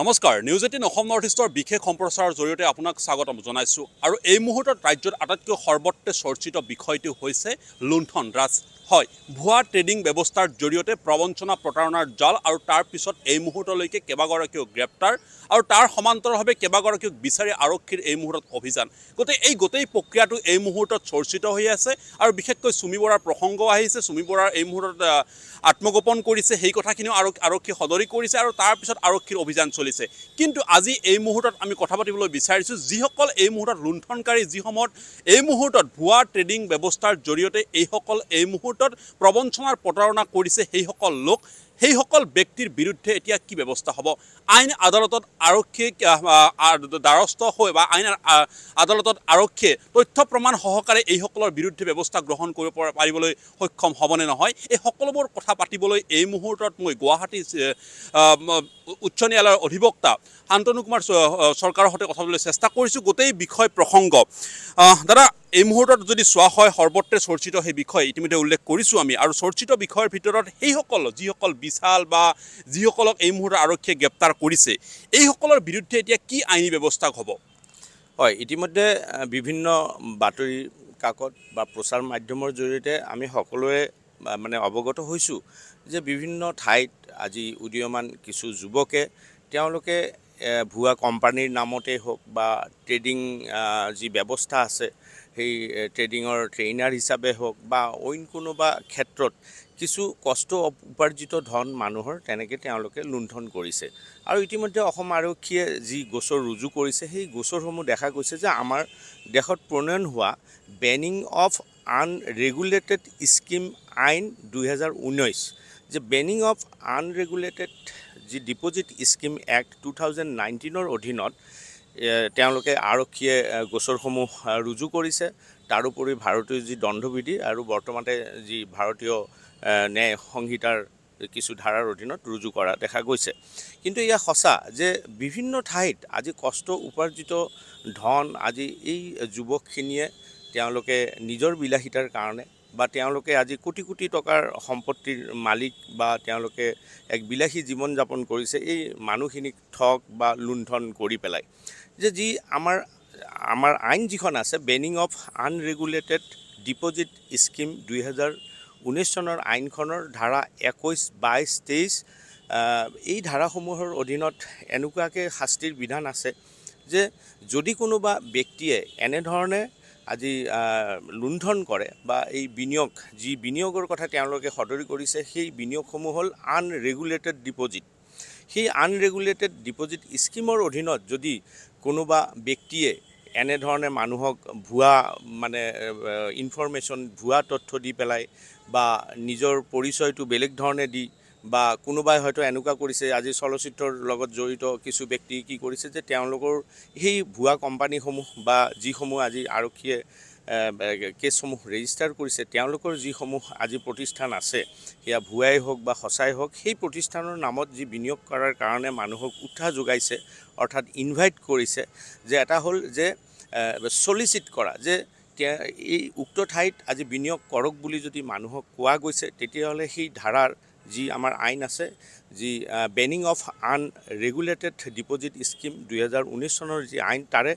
নমস্কাৰ news eighteen Assam north ইষ্টৰ বিশেষ সম্প্ৰচাৰৰ জৰিয়তে আপোনাক স্বাগতম জনাইছোঁ আৰু এই মুহূৰ্তত ৰাজ্যত আটাইতকৈ সৰ্বত্ৰে চৰ্চিত বিষয়টো হৈছে লুণ্ঠন ৰাজ হয় ভুৱা ট্ৰেডিং ব্যৱস্থাৰ জৰিয়তে প্ৰবঞ্চনা প্ৰতাৰণাৰ জাল আৰু তাৰ পিছত এই মুহূৰ্তলৈকে কেইবাগৰাকীও গ্ৰেপ্তাৰ আৰু তাৰ সমান্তৰভাৱে কেইবাগৰাকীও বিচাৰি আৰক্ষীৰ এই মুহূৰ্তত অভিযান গতিকে এই গোটেই প্ৰক্ৰিয়াটো এই মুহূৰ্তত চৰ্চিত হৈ আছে আৰু বিশেষকৈ চুমি বৰাৰ প্ৰসংগ আহিছে চুমি বৰাৰ এই মুহূৰ্তত আত্মগোপন কৰিছে সেই কথাখিনিও আৰক্ষী আৰক্ষীয়ে সদৰি কৰিছে আৰু তাৰপিছত আৰক্ষীৰ অভিযান চলিছে কিন্তু আজি এই মুহূৰ্তত আমি কথা পাতিবলৈ বিচাৰিছোঁ যিসকল এই মুহূৰ্তত লুণ্ঠনকাৰী যিসমূহত এই মুহূৰ্তত ভুৱা ট্ৰেডিং ব্যৱস্থাৰ জৰিয়তে এইসকল এই মুহূৰ্তত প্ৰবঞ্চনাৰ প্ৰতাৰণা কৰিছে সেইসকল লোক সেইসকল ব্যক্তিৰ বিৰুদ্ধে এতিয়া কি ব্যৱস্থা হ'ব আইন আদালতত আৰক্ষী দ্বাৰস্থ হৈ বা আইন আদালতত আৰক্ষীয়ে তথ্য প্ৰমাণ সহকাৰে এইসকলৰ বিৰুদ্ধে ব্যৱস্থা গ্ৰহণ কৰিব পাৰিবলৈ সক্ষম হ'বনে নহয় এই সকলোবোৰ কথা পাতিবলৈ এই মুহূৰ্তত মই গুৱাহাটী উচ্চ ন্যায়ালয়ৰ অধিবক্তা শান্তনু কুমাৰ চৰকাৰৰ সৈতে কথা পাতিবলৈ চেষ্টা কৰিছোঁ গোটেই বিষয় প্ৰসংগ দাদা এই মুহূৰ্তত যদি চোৱা হয় সৰ্বত্ৰে চৰ্চিত সেই বিষয় ইতিমধ্যে উল্লেখ কৰিছোঁ আমি আৰু চৰ্চিত বিষয়ৰ ভিতৰত সেইসকল যিসকল বিশাল বা যিসকলক এই মুহূৰ্তত আৰক্ষীয়ে গ্ৰেপ্তাৰ কৰিছে এইসকলৰ বিৰুদ্ধে এতিয়া কি আইনী ব্যৱস্থা হ'ব হয় ইতিমধ্যে বিভিন্ন বাতৰি কাকত বা প্ৰচাৰ মাধ্যমৰ জৰিয়তে আমি সকলোৱে মানে অৱগত হৈছোঁ যে বিভিন্ন ঠাইত আজি উদীয়মান কিছু যুৱকে তেওঁলোকে ভুৱা কোম্পানীৰ নামতেই হওক বা ট্ৰেডিং যি ব্যৱস্থা আছে সেই ট্ৰেডিঙৰ ট্ৰেইনাৰ হিচাপে হওক বা অইন কোনোবা ক্ষেত্ৰত কিছু কষ্ট উপাৰ্জিত ধন মানুহৰ তেনেকৈ তেওঁলোকে লুণ্ঠন কৰিছে আৰু ইতিমধ্যে অসম আৰক্ষীয়ে যি গোচৰ ৰুজু কৰিছে সেই গোচৰসমূহ দেখা গৈছে যে আমাৰ দেশত প্ৰণয়ন হোৱা বেনিং অফ আনৰেগুলেটেড স্কিম আইন দুহেজাৰ ঊনৈছ যে বেনিং অফ আনৰেগুলেটেড যি deposit scheme act two thousand নাইনটিনৰ অধীনত তেওঁলোকে আৰক্ষীয়ে গোচৰসমূহ ৰুজু কৰিছে তাৰোপৰি ভাৰতীয় যি দণ্ডবিধি আৰু বৰ্তমানে যি ভাৰতীয় ন্যায় সংহিতাৰ কিছু ধাৰাৰ অধীনত ৰুজু কৰা দেখা গৈছে কিন্তু এয়া সঁচা যে বিভিন্ন ঠাইত আজি কষ্ট উপাৰ্জিত ধন আজি এই যুৱকখিনিয়ে তেওঁলোকে নিজৰ বিলাসিতাৰ কাৰণে বা তেওঁলোকে আজি কোটি কোটি টকাৰ সম্পত্তিৰ মালিক বা তেওঁলোকে এক বিলাসী জীৱন যাপন কৰিছে এই মানুহখিনিক ঠগ বা লুণ্ঠন কৰি পেলায় যে যি আমাৰ আমাৰ আইন যিখন আছে banning of unregulated deposit scheme দুহেজাৰ ঊনৈছ চনৰ আইনখনৰ ধাৰা একৈছ বাইছ তেইছ এই ধাৰাসমূহৰ অধীনত এনেকুৱাকৈ শাস্তিৰ বিধান আছে যে যদি কোনোবা ব্যক্তিয়ে এনেধৰণে আজি লুণ্ঠন কৰে বা এই বিনিয়োগ যি বিনিয়োগৰ কথা তেওঁলোকে সদৰি কৰিছে সেই বিনিয়োগসমূহ হ'ল আনৰেগুলেটেড ডিপজিট সেই আনৰেগুলেটেড ডিপজিট স্কিমৰ অধীনত যদি কোনোবা ব্যক্তিয়ে এনেধৰণে মানুহক ভুৱা মানে ইনফৰ্মেশ্যন ভুৱা তথ্য দি পেলাই বা নিজৰ পৰিচয়টো বেলেগ ধৰণে দি বা কোনোবাই হয়তো এনেকুৱা কৰিছে আজি চলচ্চিত্ৰৰ লগত জড়িত কিছু ব্যক্তি কি কৰিছে যে তেওঁলোকৰ সেই ভুৱা কোম্পানীসমূহ বা যিসমূহ আজি আৰক্ষীয়ে কেছসমূহ ৰেজিষ্টাৰ কৰিছে তেওঁলোকৰ যিসমূহ আজি প্ৰতিষ্ঠান আছে সেয়া ভুৱাই হওক বা সঁচাই হওক সেই প্ৰতিষ্ঠানৰ নামত যি বিনিয়োগ কৰাৰ কাৰণে মানুহক উৎসাহ যোগাইছে অৰ্থাৎ ইনভাইট কৰিছে যে এটা হ'ল যে চলিচিট কৰা যে এই উক্ত ঠাইত আজি বিনিয়োগ কৰক বুলি যদি মানুহক কোৱা গৈছে তেতিয়াহ'লে সেই ধাৰাৰ যি আমাৰ আইন আছে যি banning of unregulated deposit scheme দুহেজাৰ ঊনৈছ চনৰ যি আইন তাৰে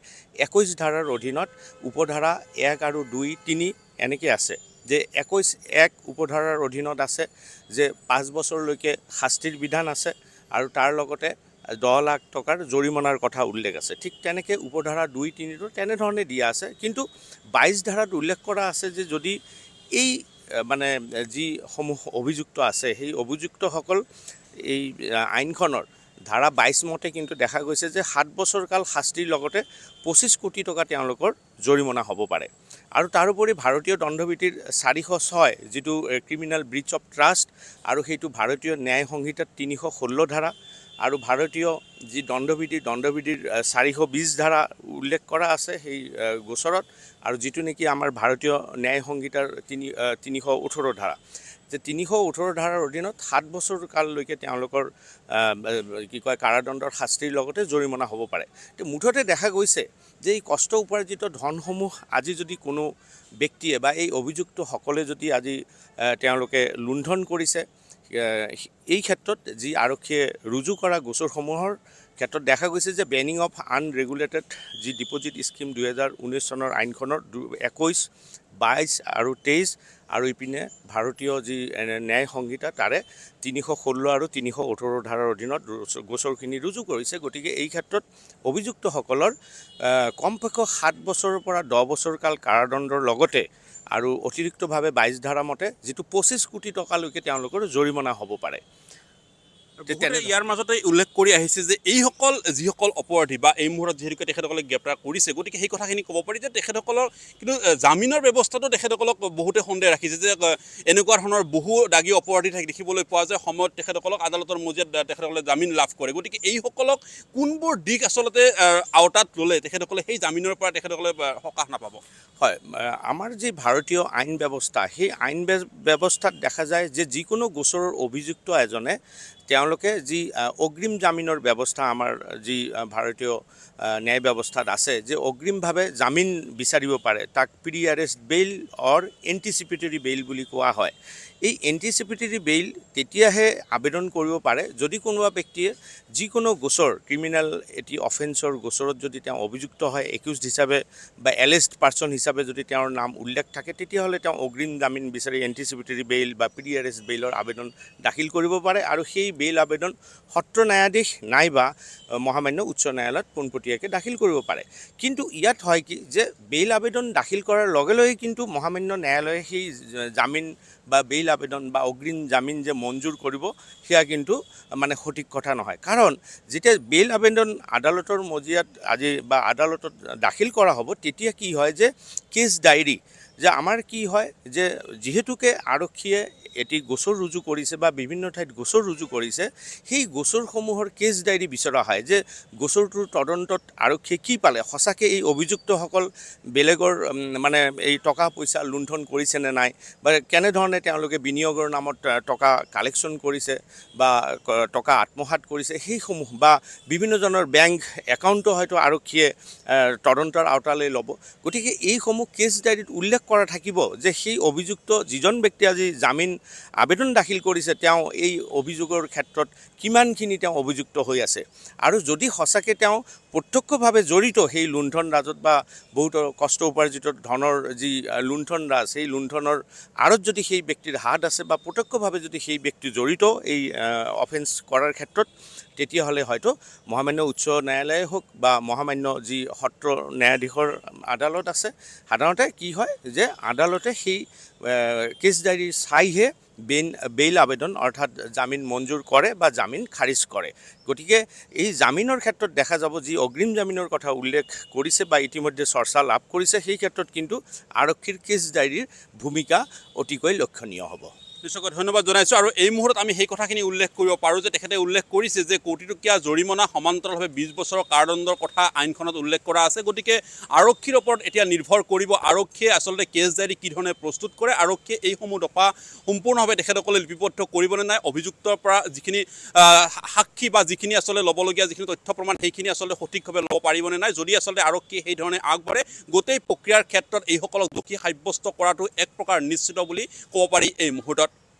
একৈছ ধাৰাৰ অধীনত উপধাৰা এক আৰু দুই তিনি এনেকৈ আছে যে একৈছ এক উপধাৰাৰ অধীনত আছে যে পাঁচ বছৰলৈকে শাস্তিৰ বিধান আছে আৰু তাৰ লগতে দহ লাখ টকাৰ জৰিমনাৰ কথা উল্লেখ আছে ঠিক তেনেকৈ উপধাৰা দুই তিনিটো তেনেধৰণে দিয়া আছে কিন্তু বাইছ ধাৰাত উল্লেখ কৰা আছে যে যদি এই মানে যিসমূহ অভিযুক্ত আছে সেই অভিযুক্তসকল এই আইনখনৰ ধাৰা বাইছ মতে কিন্তু দেখা গৈছে যে সাত বছৰ কাল শাস্তিৰ লগতে পঁচিছ কোটি টকা তেওঁলোকৰ জৰিমনা হ'ব পাৰে আৰু তাৰোপৰি ভাৰতীয় দণ্ডবিধিৰ চাৰিশ ছয় যিটো ক্ৰিমিনেল ব্ৰিজ অফ ট্ৰাষ্ট আৰু সেইটো ভাৰতীয় ন্যায় সংহিতাত তিনিশ ষোল্ল ধাৰা আৰু ভাৰতীয় যি দণ্ডবিধি দণ্ডবিধিৰ চাৰিশ বিছ ধাৰা উল্লেখ কৰা আছে সেই গোচৰত আৰু যিটো নেকি আমাৰ ভাৰতীয় ন্যায় সংহিতাৰ তিনি তিনিশ ওঠৰ ধাৰা যে তিনিশ ওঠৰ ধাৰাৰ অধীনত সাত বছৰ কাললৈকে তেওঁলোকৰ কি কয় কাৰাদণ্ডৰ শাস্তিৰ লগতে জৰিমনা হ'ব পাৰে তো মুঠতে দেখা গৈছে যে এই কষ্ট উপাৰ্জিত ধনসমূহ আজি যদি কোনো ব্যক্তিয়ে বা এই অভিযুক্তসকলে যদি আজি তেওঁলোকে লুণ্ঠন কৰিছে এই ক্ষেত্ৰত যি আৰক্ষীয়ে ৰুজু কৰা গোচৰসমূহৰ ক্ষেত্ৰত দেখা গৈছে যে বেনিং অফ আনৰেগুলেটেড যি ডিপ'জিট স্কিম দুহেজাৰ ঊনৈছ চনৰ আইনখনৰ দু একৈছ বাইছ আৰু তেইছ আৰু ইপিনে ভাৰতীয় যি ন্যায় সংহিতা তাৰে তিনিশ ষোল্ল আৰু তিনিশ ওঠৰ ধাৰাৰ অধীনত গোচৰখিনি ৰুজু কৰিছে গতিকে এই ক্ষেত্ৰত অভিযুক্তসকলৰ কমপক্ষেও সাত বছৰৰ পৰা দহ বছৰ কাল কাৰাদণ্ডৰ লগতে আৰু অতিৰিক্তভাৱে বাইছ ধাৰা মতে যিটো পঁচিছ কোটি টকালৈকে তেওঁলোকৰ জৰিমনা হ'ব পাৰে তেতিয়া ইয়াৰ মাজতে উল্লেখ কৰি আহিছে যে এইসকল যিসকল অপৰাধী বা এই মুহূৰ্তত যিহেতুকে তেখেতসকলে গ্ৰেপ্তাৰ কৰিছে গতিকে সেই কথাখিনি ক'ব পাৰি যে তেখেতসকলৰ কিন্তু জামিনৰ ব্যৱস্থাটো তেখেতসকলক বহুতে সন্দেহ ৰাখিছে যে এনেকুৱা ধৰণৰ বহু দাগী অপৰাধী থাকি দেখিবলৈ পোৱা যায় সময়ত তেখেতসকলক আদালতৰ মজিয়াত তেখেতসকলে জামিন লাভ কৰে গতিকে এইসকলক কোনবোৰ দিশ আচলতে আওতাত ল'লে তেখেতসকলে সেই জামিনৰ পৰা তেখেতসকলে সকাহ নাপাব হয় আমাৰ যি ভাৰতীয় আইন ব্যৱস্থা সেই আইন ব্যৱস্থাত দেখা যায় যে যিকোনো গোচৰৰ অভিযুক্ত এজনে তেওঁলোকে যি অগ্ৰিম জামিনৰ ব্যৱস্থা আমাৰ যি ভাৰতীয় ন্যায় ব্যৱস্থাত আছে যে অগ্ৰিমভাৱে জামিন বিচাৰিব পাৰে তাক pre arrest bail or anticipatory bail বুলি কোৱা হয় এই এণ্টিচিপিটেৰি বেইল তেতিয়াহে আবেদন কৰিব পাৰে যদি কোনোবা ব্যক্তিয়ে যিকোনো গোচৰ ক্ৰিমিনেল এটি অফেন্সৰ গোচৰত যদি তেওঁ অভিযুক্ত হয় একিউজ হিচাপে বা এলেষ্ট পাৰ্চন হিচাপে যদি তেওঁৰ নাম উল্লেখ থাকে তেতিয়াহ'লে তেওঁ অগ্ৰিম জামিন বিচাৰি এণ্টিচিপিটেৰি বেইল বা প্ৰি এৰেষ্ট বেইলৰ আবেদন দাখিল কৰিব পাৰে আৰু সেই বেইল আবেদন সত্ৰ ন্যায়াধীশ নাইবা মহামান্য উচ্চ ন্যায়ালয়ত পোনপটীয়াকৈ দাখিল কৰিব পাৰে কিন্তু ইয়াত হয় কি যে বেইল আবেদন দাখিল কৰাৰ লগে লগে কিন্তু মহামান্য ন্যায়ালয়ে সেই জামিন বা বেইল আবেদন বা অগ্রিম জামিন যে মঞ্জুর করব সেয়া কিন্তু মানে সঠিক কথা নহয় কারণ যেটা বেইল আবেদন আদালতর মজিয়াত আজি বা আদালত দাখিল করা হব তেতিয়া কি হয় যে কেস ডায়েরি যে আমাৰ কি হয় যে যিহেতুকে আৰক্ষীয়ে এটি গোচৰ ৰুজু কৰিছে বা বিভিন্ন ঠাইত গোচৰ ৰুজু কৰিছে সেই গোচৰসমূহৰ কেছ ডায়েৰী বিচৰা হয় যে গোচৰটোৰ তদন্তত আৰক্ষীয়ে কি পালে সঁচাকৈ এই অভিযুক্তসকল বেলেগৰ মানে এই টকা পইচা লুণ্ঠন কৰিছে নে নাই বা কেনেধৰণে তেওঁলোকে বিনিয়োগৰ নামত টকা কালেকশ্যন কৰিছে বা টকা আত্মসাত কৰিছে সেইসমূহ বা বিভিন্নজনৰ বেংক একাউণ্টো হয়তো আৰক্ষীয়ে তদন্তৰ আওতালৈ ল'ব গতিকে এইসমূহ কেছ ডায়েৰীত উল্লেখ কৰা থাকিব যে সেই অভিযুক্ত যিজন ব্যক্তি আজি জামিন আবেদন দাখিল কৰিছে তেওঁ এই অভিযোগৰ ক্ষেত্ৰত কিমানখিনি তেওঁ অভিযুক্ত হৈ আছে আৰু যদি সঁচাকৈ তেওঁ প্ৰত্যক্ষভাৱে জড়িত সেই লুণ্ঠন ৰাজত বা বহুত কষ্ট উপাৰ্জিত ধনৰ যি লুণ্ঠন ৰাজ সেই লুণ্ঠনৰ আঁৰত যদি সেই ব্যক্তিৰ হাত আছে বা প্ৰত্যক্ষভাৱে যদি সেই ব্যক্তি জড়িত এই অফেন্স কৰাৰ ক্ষেত্ৰত তেতিয়াহ'লে হয়তো মহামান্য উচ্চ ন্যায়ালয়ে হওক বা মহামান্য যি সত্ৰ ন্যায়াধীশৰ আদালত আছে সাধাৰণতে কি হয় যে আদালতে সেই কেছ ডায়েৰী চাইহে বেইন বেইল আবেদন অৰ্থাৎ জামিন মঞ্জুৰ কৰে বা জামিন খাৰিজ কৰে গতিকে এই জামিনৰ ক্ষেত্ৰত দেখা যাব যি অগ্ৰিম জামিনৰ কথা উল্লেখ কৰিছে বা ইতিমধ্যে চৰ্চা লাভ কৰিছে সেই ক্ষেত্ৰত কিন্তু আৰক্ষীৰ কেছ ডায়েৰীৰ ভূমিকা অতিকৈ লক্ষণীয় হ'ব নিশ্চয়কৈ ধন্যবাদ জনাইছোঁ আৰু এই মুহূৰ্তত আমি সেই কথাখিনি উল্লেখ কৰিব পাৰোঁ যে তেখেতে উল্লেখ কৰিছে যে কোটি টকীয়া জৰিমনা সমান্তৰালভাৱে বিছ বছৰৰ কাৰদণ্ডৰ কথা আইনখনত উল্লেখ কৰা আছে গতিকে আৰক্ষীৰ ওপৰত এতিয়া নিৰ্ভৰ কৰিব আৰক্ষীয়ে আচলতে কেছ জাৰি কি ধৰণে প্ৰস্তুত কৰে আৰক্ষীয়ে এইসমূহ দফা সম্পূৰ্ণভাৱে তেখেতসকলে লিপিবদ্ধ কৰিব নে নাই অভিযুক্তৰ পৰা যিখিনি সাক্ষী বা যিখিনি আচলতে ল'বলগীয়া যিখিনি তথ্য প্ৰমাণ সেইখিনি আচলতে সঠিকভাৱে ল'ব পাৰিবনে নাই যদি আচলতে আৰক্ষীয়ে সেইধৰণে আগবাঢ়ে গোটেই প্ৰক্ৰিয়াৰ ক্ষেত্ৰত এইসকলক দোষী সাব্যস্ত কৰাটো এক প্ৰকাৰ নিশ্চিত বুলি ক'ব পাৰি এই মুহূৰ্তত